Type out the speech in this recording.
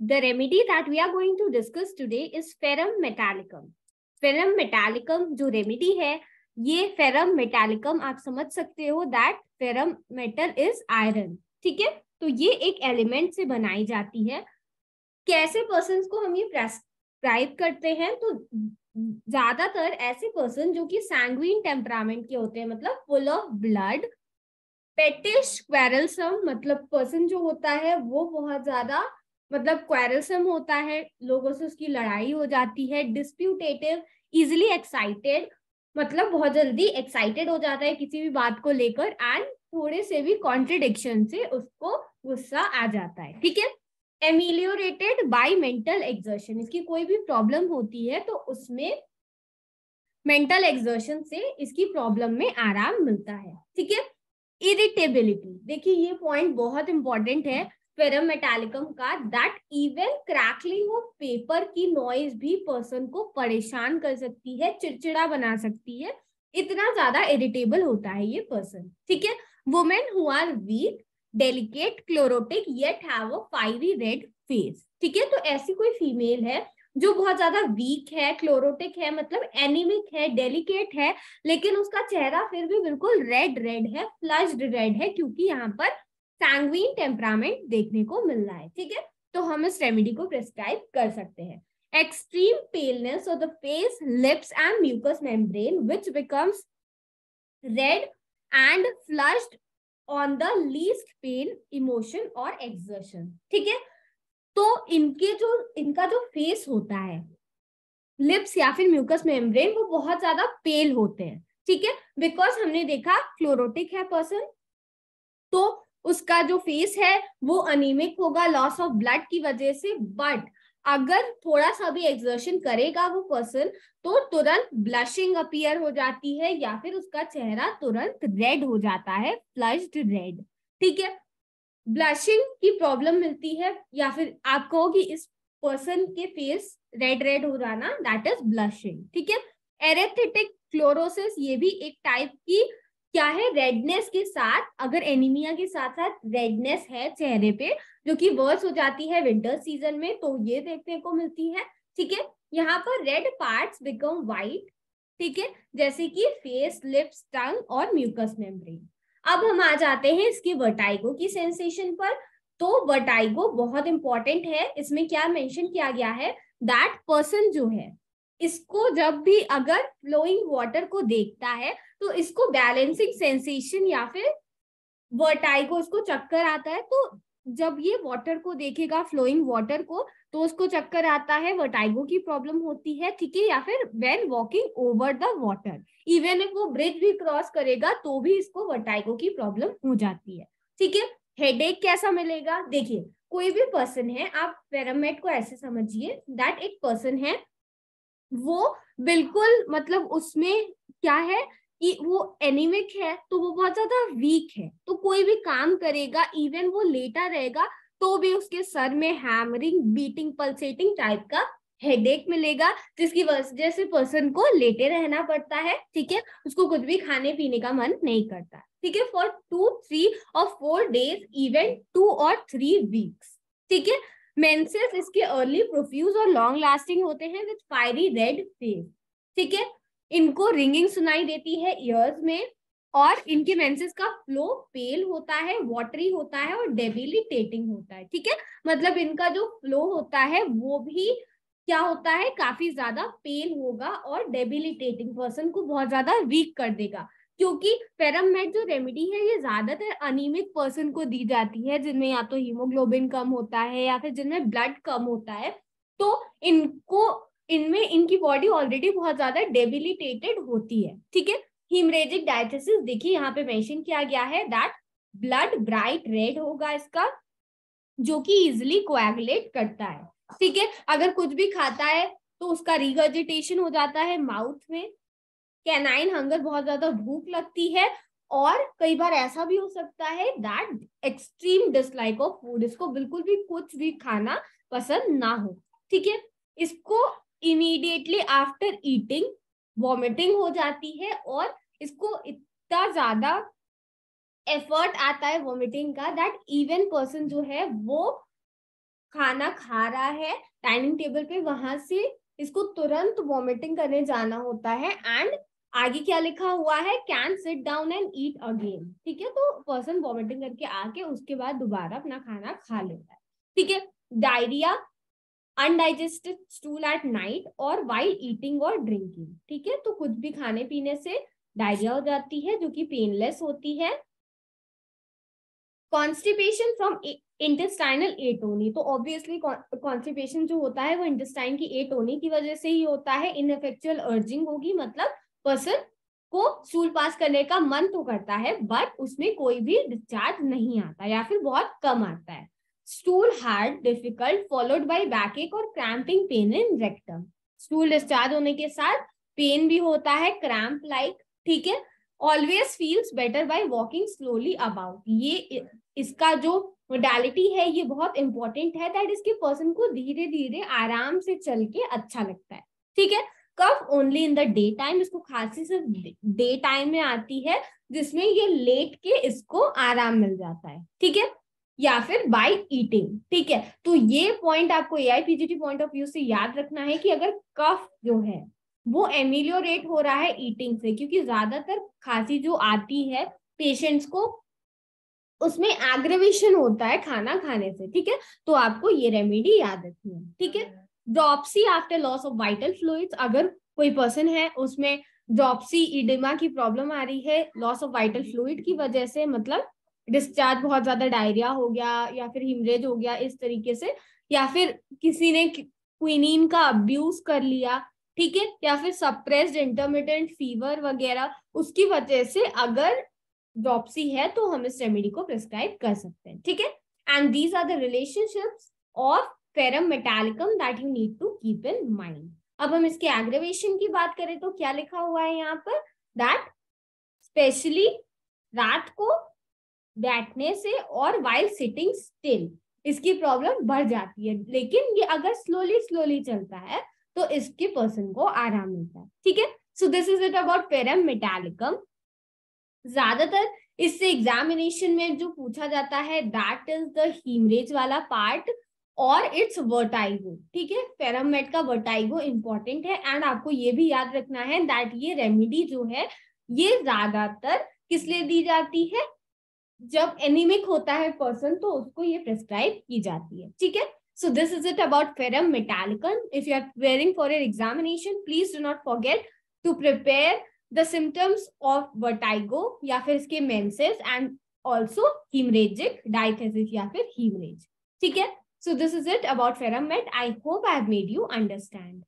The remedy that we are going to discuss today is ferrum metallicum. Ferrum metallicum jo remedy hai ye ferrum metallicum aap samajh sakte ho that ferrum metal is iron. theek hai to ye ek element se banayi jati hai kaise persons ko hum ye prescribe karte hain to ज्यादातर ऐसे person जो कि सैंग्वीन temperament के होते हैं मतलब full of blood pettish quarrelsome मतलब person जो होता है वो बहुत ज्यादा मतलब क्वेरलसम होता है लोगों से उसकी लड़ाई हो जाती है डिस्प्यूटेटिव इजिली एक्साइटेड मतलब बहुत जल्दी एक्साइटेड हो जाता है किसी भी बात को लेकर एंड थोड़े से भी कॉन्ट्रडिक्शन से उसको गुस्सा आ जाता है ठीक है एमिलियोरेटेड बाई मेंटल एक्सर्शन इसकी कोई भी प्रॉब्लम होती है तो उसमें मेंटल एक्सर्शन से इसकी प्रॉब्लम में आराम मिलता है ठीक है इरिटेबिलिटी देखिए ये पॉइंट बहुत इंपॉर्टेंट है फेरम मेटालिकम का that even crackling of paper की नॉइज भी पर्सन को परेशान कर सकती है चिड़चिड़ा बना सकती है इतना ज्यादा इरिटेबल होता है ये पर्सन ठीक है women who are weak delicate chlorotic yet have a fiery red face ठीक है तो ऐसी कोई फीमेल है जो बहुत ज्यादा वीक है क्लोरोटिक है मतलब एनिमिक है डेलिकेट है लेकिन उसका चेहरा फिर भी बिल्कुल रेड रेड है फ्लश्ड रेड है क्योंकि यहाँ पर सैंग्वीन टेम्परामेंट देखने को मिल रहा है ठीक है तो हम इस रेमेडी को प्रिस्क्राइब कर सकते हैं extreme paleness of the face lips and mucous membrane which becomes red and flushed on the least pain emotion और एक्सर्शन ठीक है तो इनके जो इनका जो फेस होता है लिप्स या फिर म्यूकस मेम्ब्रेन वो बहुत ज्यादा पेल होते हैं ठीक है बिकॉज हमने देखा क्लोरोटिक है पर्सन तो उसका जो फेस है वो अनिमिक होगा लॉस ऑफ ब्लड की वजह से बट अगर थोड़ा सा भी एक्सर्शन करेगा वो पर्सन तो तुरंत ब्लशिंग अपियर हो जाती है या फिर उसका चेहरा तुरंत रेड हो जाता है फ्लश्ड रेड ठीक है ब्लशिंग की प्रॉब्लम मिलती है या फिर आप कहो कि इस पर्सन के फेस रेड रेड हो जाना दैट इज ब्लशिंग ठीक है एरेथेटिक क्लोरोसिस ये भी एक टाइप की क्या है रेडनेस के साथ अगर एनीमिया के साथ साथ रेडनेस है चेहरे पे जो कि वर्स हो जाती है विंटर सीजन में तो ये देखने को मिलती है ठीक है यहाँ पर रेड पार्ट्स बिकम व्हाइट ठीक है जैसे कि फेस लिप्स टंग और म्यूकस मेम्ब्रेन अब हम आ जाते हैं इसकी वर्टाइगो की सेंसेशन पर तो वर्टाइगो बहुत इंपॉर्टेंट है इसमें क्या मेंशन किया गया है दैट पर्सन जो है इसको जब भी अगर फ्लोइंग वाटर को देखता है तो इसको बैलेंसिंग सेंसेशन या फिर को उसको चक्कर आता है तो जब ये वाटर को देखेगा फ्लोइंग वाटर को तो उसको चक्कर आता है वर्टाइगो की प्रॉब्लम होती है ठीक है या फिर when walking over the water even if वो ब्रिज भी क्रॉस करेगा तो भी इसको वर्टाइगो की प्रॉब्लम हो जाती है ठीक है हेडेक कैसा मिलेगा देखिए कोई भी पर्सन है आप पैरामेट को ऐसे समझिए दैट एक पर्सन है वो बिल्कुल मतलब उसमें क्या है कि वो एनिमिक है तो वो बहुत ज्यादा वीक है तो कोई भी काम करेगा इवन वो लेटा रहेगा तो भी उसके सर में हैमरिंग बीटिंग पल्सेटिंग टाइप का हेडेक मिलेगा जिसकी वजह से पर्सन को लेटे रहना पड़ता है ठीक है उसको कुछ भी खाने पीने का मन नहीं करता ठीक है फॉर टू थ्री और फोर डेज इवन टू और थ्री वीक्स ठीक है मेंसेस इसके अर्ली प्रोफ्यूज और लॉन्ग लास्टिंग होते हैं विद फायरी रेड फेस ठीक है इनको रिंगिंग सुनाई देती है इयर्स में और इनके मेंसेस का फ्लो पेल होता है वॉटरी होता है और डेबिलिटेटिंग होता है ठीक है मतलब इनका जो फ्लो होता है वो भी क्या होता है काफी ज्यादा पेल होगा और डेबिलिटेटिंग पर्सन को बहुत ज्यादा वीक कर देगा क्योंकि पैरामेट जो रेमेडी है ये ज्यादातर अनियमित पर्सन को दी जाती है जिनमें या तो हीमोग्लोबिन कम होता है या फिर जिनमें ब्लड कम होता है तो इनको इनमें इनकी बॉडी ऑलरेडी बहुत ज्यादा डेबिलिटेटेड होती है ठीक है हिमरेजिक डायथेसिस देखिए यहाँ पे मेंशन किया गया है दैट ब्लड ब्राइट रेड होगा इसका जो कि इजिली कोएगुलेट करता है ठीक है अगर कुछ भी खाता है तो उसका रिगर्जिटेशन हो जाता है माउथ में कैनाइन हंगर बहुत ज्यादा भूख लगती है और कई बार ऐसा भी हो सकता है that extreme dislike of food इसको बिल्कुल भी कुछ भी खाना पसंद ना हो ठीक है इसको इमीडिएटली आफ्टर ईटिंग वॉमिटिंग हो जाती है और इसको इतना ज्यादा एफर्ट आता है वॉमिटिंग का दैट इवन पर्सन जो है वो खाना खा रहा है डाइनिंग टेबल पे वहां से इसको तुरंत वॉमिटिंग करने जाना होता है एंड आगे क्या लिखा हुआ है can sit down and eat again ठीक है तो पर्सन वॉमिटिंग करके आके उसके बाद दोबारा अपना खाना खा लेता है ठीक है diarrhoea undigested stool at night और वाइल ईटिंग और ड्रिंकिंग ठीक है तो कुछ भी खाने पीने से डायरिया हो जाती है जो कि पेनलेस होती है कॉन्स्टिपेशन फ्रॉम इंटेस्टाइनल एटोनी तो ऑब्वियसली कॉन्स्टिपेशन जो होता है वो इंटेस्टाइन की एटोनी की वजह से ही होता है इनफेक्चुअल अर्जिंग होगी मतलब पर्सन को स्टूल पास करने का मन तो करता है बट उसमें कोई भी डिस्चार्ज नहीं आता या फिर बहुत कम आता है stool hard difficult followed by back एक और cramping pain in rectum stool discharge होने के साथ पेन भी होता है क्रैम्प लाइक ठीक है always feels better by walking slowly about ये इसका जो मोडालिटी है ये बहुत इंपॉर्टेंट है दैट इसके पर्सन को धीरे धीरे आराम से चल के अच्छा लगता है ठीक है cough only in the day time इसको खांसी सिर्फ डे टाइम में आती है जिसमें ये लेट के इसको आराम मिल जाता है ठीक है या फिर बाय ईटिंग ठीक है तो ये पॉइंट आपको A I PGT point of view से याद रखना है कि अगर कफ जो है वो एमिलियोरेट हो रहा है ईटिंग से क्योंकि ज्यादातर खांसी जो आती है पेशेंट्स को उसमें एग्रेवेशन होता है खाना खाने से ठीक है तो आपको ये रेमेडी याद रखनी है ठीक है dropsy after loss of vital fluid अगर कोई पर्सन है उसमें ड्रॉपसी इडिमा की प्रॉब्लम आ रही है लॉस ऑफ वाइटल फ्लूड की वजह से मतलब डिस्चार्ज बहुत ज्यादा डायरिया हो गया या फिर हिमरेज हो गया इस तरीके से या फिर किसी ने क्विनिन का अब्यूज कर लिया ठीक है या फिर सप्रेस्ड इंटरमीडियंट फीवर वगैरह उसकी वजह से अगर ड्रॉपसी है तो हम इस रेमेडी को प्रिस्क्राइब कर सकते हैं ठीक है and these are the relationships of ferrum metallicum that you need to keep in mind अब हम इसके एग्रेवेशन की बात करें तो क्या लिखा हुआ है यहाँ पर दैट स्पेशली रात को बैठने से और वाइल सिटिंग स्टिल इसकी प्रॉब्लम बढ़ जाती है लेकिन ये अगर स्लोली स्लोली चलता है तो इसके पर्सन को आराम मिलता है ठीक है so this is it about ferrum metallicum ज्यादातर इससे एग्जामिनेशन में जो पूछा जाता है दैट इज द हीमरेज वाला पार्ट और इट्स वर्टाइगो ठीक है फेरामेट का वर्टाइगो इंपॉर्टेंट है एंड आपको ये भी याद रखना है दैट ये रेमिडी जो है ये ज्यादातर किस लिए दी जाती है जब एनिमिक होता है पर्सन तो उसको ये प्रेस्क्राइब की जाती है ठीक है so this is it about ferrum metallicum if you are preparing for your examination please do not forget to prepare the symptoms of vertigo या फिर इसके menses and also haemorrhagic diathesis या फिर हीमरेज ठीक है So this is it about Ferromet. I hope I have made you understand.